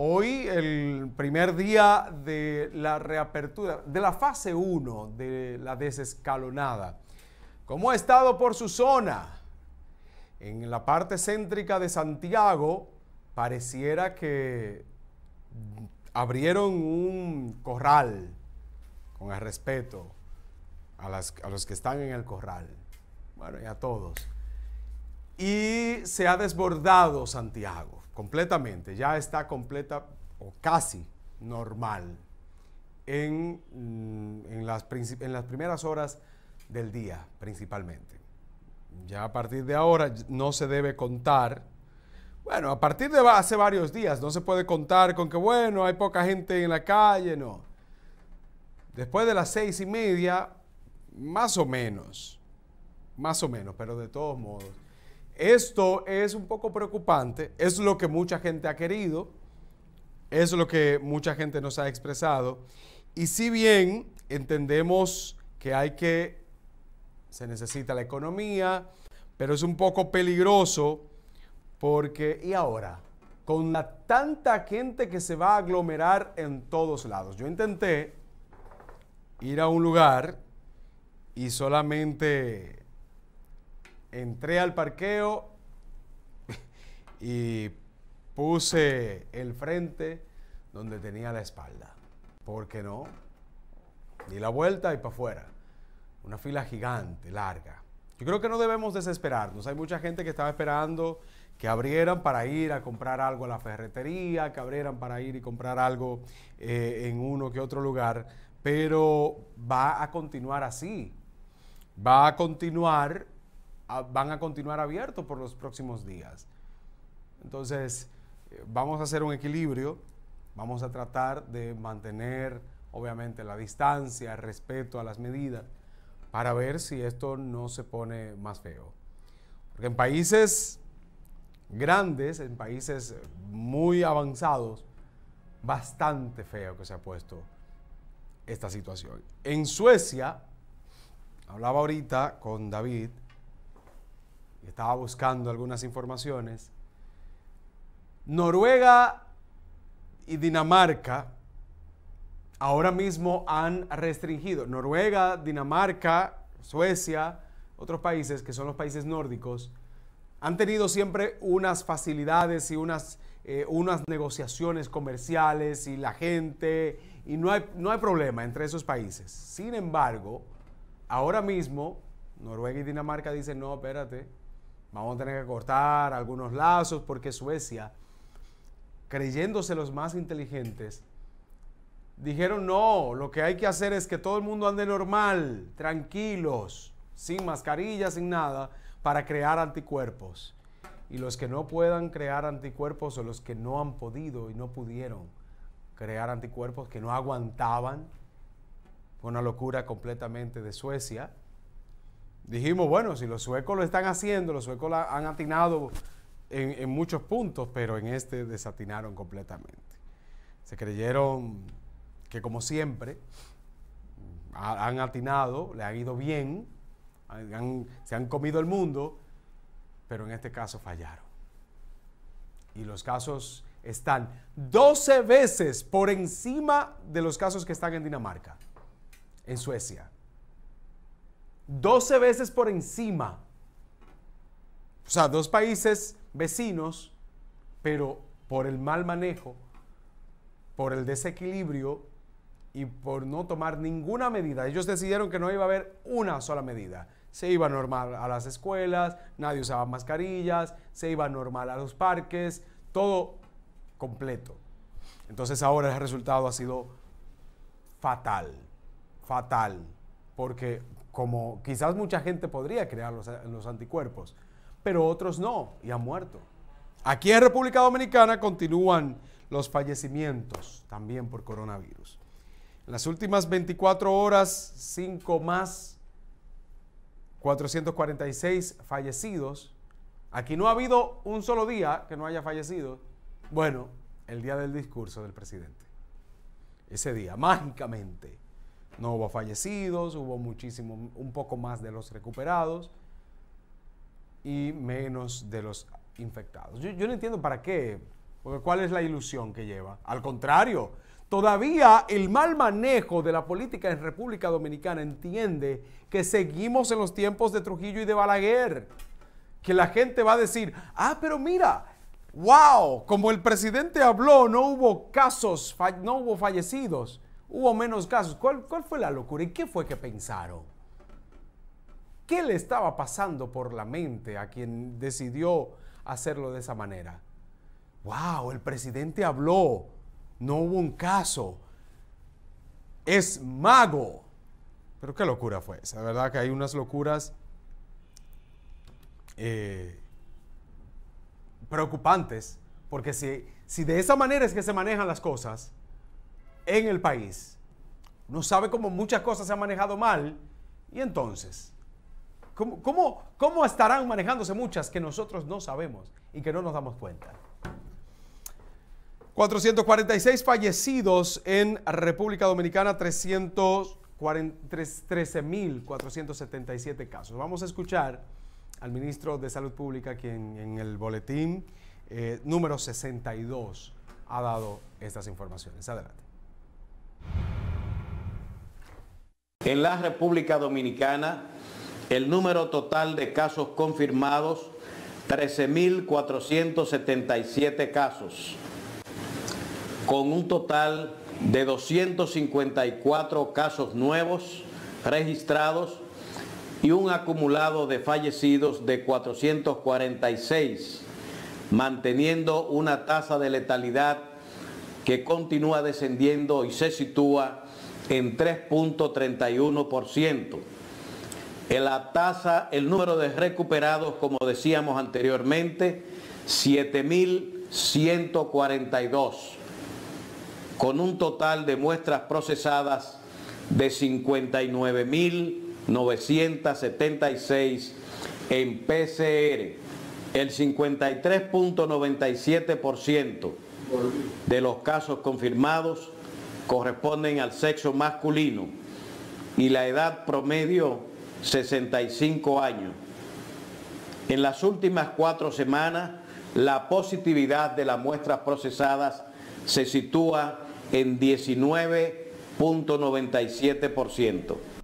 Hoy, el primer día de la reapertura, de la fase 1 de la desescalonada. ¿Cómo ha estado por su zona? En la parte céntrica de Santiago, pareciera que abrieron un corral, con el respeto a, a los que están en el corral, bueno, y a todos. Y se ha desbordado Santiago completamente, ya está completa o casi normal en, mm, las, en las primeras horas del día principalmente. Ya a partir de ahora no se debe contar bueno, a partir de hace varios días no se puede contar con que, bueno, hay poca gente en la calle, no. Después de las seis y media, más o menos, más o menos, pero de todos modos, esto es un poco preocupante, es lo que mucha gente ha querido, es lo que mucha gente nos ha expresado. Y si bien entendemos que hay que, se necesita la economía, pero es un poco peligroso porque, ¿y ahora? Con la tanta gente que se va a aglomerar en todos lados. Yo intenté ir a un lugar y solamente entré al parqueo y puse el frente donde tenía la espalda. ¿Por qué no? Di la vuelta y para afuera. Una fila gigante, larga. Yo creo que no debemos desesperarnos. Hay mucha gente que estaba esperando que abrieran para ir a comprar algo a la ferretería, que abrieran para ir y comprar algo eh, en uno que otro lugar, pero va a continuar así. Va a continuar van a continuar abiertos por los próximos días. Entonces, eh, vamos a hacer un equilibrio, vamos a tratar de mantener, obviamente, la distancia, el respeto a las medidas, para ver si esto no se pone más feo. Porque en países grandes, en países muy avanzados, bastante feo que se ha puesto esta situación. En Suecia, hablaba ahorita con David, estaba buscando algunas informaciones, Noruega y Dinamarca ahora mismo han restringido. Noruega, Dinamarca, Suecia, otros países que son los países nórdicos, han tenido siempre unas facilidades y unas, eh, unas negociaciones comerciales y la gente, y no hay, no hay problema entre esos países. Sin embargo, ahora mismo, Noruega y Dinamarca dicen, no, espérate, Vamos a tener que cortar algunos lazos porque Suecia, creyéndose los más inteligentes, dijeron, no, lo que hay que hacer es que todo el mundo ande normal, tranquilos, sin mascarilla, sin nada, para crear anticuerpos. Y los que no puedan crear anticuerpos o los que no han podido y no pudieron crear anticuerpos, que no aguantaban, fue una locura completamente de Suecia, dijimos, bueno, si los suecos lo están haciendo, los suecos han atinado en, muchos puntos, pero en este desatinaron completamente. Se creyeron que como siempre han atinado, le han ido bien, se han comido el mundo, pero en este caso fallaron. Y los casos están 12 veces por encima de los casos que están en Dinamarca, en Suecia, 12 veces por encima. O sea, dos países vecinos, pero por el mal manejo, por el desequilibrio y por no tomar ninguna medida. Ellos decidieron que no iba a haber una sola medida. Se iba normal a las escuelas, nadie usaba mascarillas, se iba normal a los parques, todo completo. Entonces ahora el resultado ha sido fatal, fatal, porque como quizás mucha gente podría crear los, eh, los anticuerpos, pero otros no y han muerto. Aquí en República Dominicana continúan los fallecimientos también por coronavirus. En las últimas 24 horas, 5 más 446 fallecidos. Aquí no ha habido un solo día que no haya fallecido. Bueno, el día del discurso del presidente. Ese día, mágicamente, no hubo fallecidos, hubo muchísimo, un poco más de los recuperados y menos de los infectados. Yo, no entiendo para qué, porque cuál es la ilusión que lleva. Al contrario, todavía el mal manejo de la política en República Dominicana entiende que seguimos en los tiempos de Trujillo y de Balaguer, que la gente va a decir, ah, pero mira, wow, como el presidente habló, no hubo casos, no hubo fallecidos hubo menos casos. ¿Cuál, fue la locura y qué fue que pensaron? ¿Qué le estaba pasando por la mente a quien decidió hacerlo de esa manera? ¡Wow! El presidente habló, no hubo un caso. Es mago. Pero qué locura fue esa, ¿verdad? Que hay unas locuras eh, preocupantes, porque si de esa manera es que se manejan las cosas, en el país. no sabe cómo muchas cosas se han manejado mal y entonces, ¿cómo, cómo, estarán manejándose muchas que nosotros no sabemos y que no nos damos cuenta? 446 fallecidos en República Dominicana, 313.477 casos. Vamos a escuchar al ministro de Salud Pública, quien en el boletín eh, número 62 ha dado estas informaciones. Adelante. En la República Dominicana, el número total de casos confirmados, 13.477 casos, con un total de 254 casos nuevos registrados y un acumulado de fallecidos de 446, manteniendo una tasa de letalidad que continúa descendiendo y se sitúa en 3.31%. La tasa, el número de recuperados, como decíamos anteriormente, 7.142, con un total de muestras procesadas de 59.976 en PCR. El 53.97% de los casos confirmados corresponden al sexo masculino y la edad promedio 65 años. En las últimas cuatro semanas, la positividad de las muestras procesadas se sitúa en 19.97%.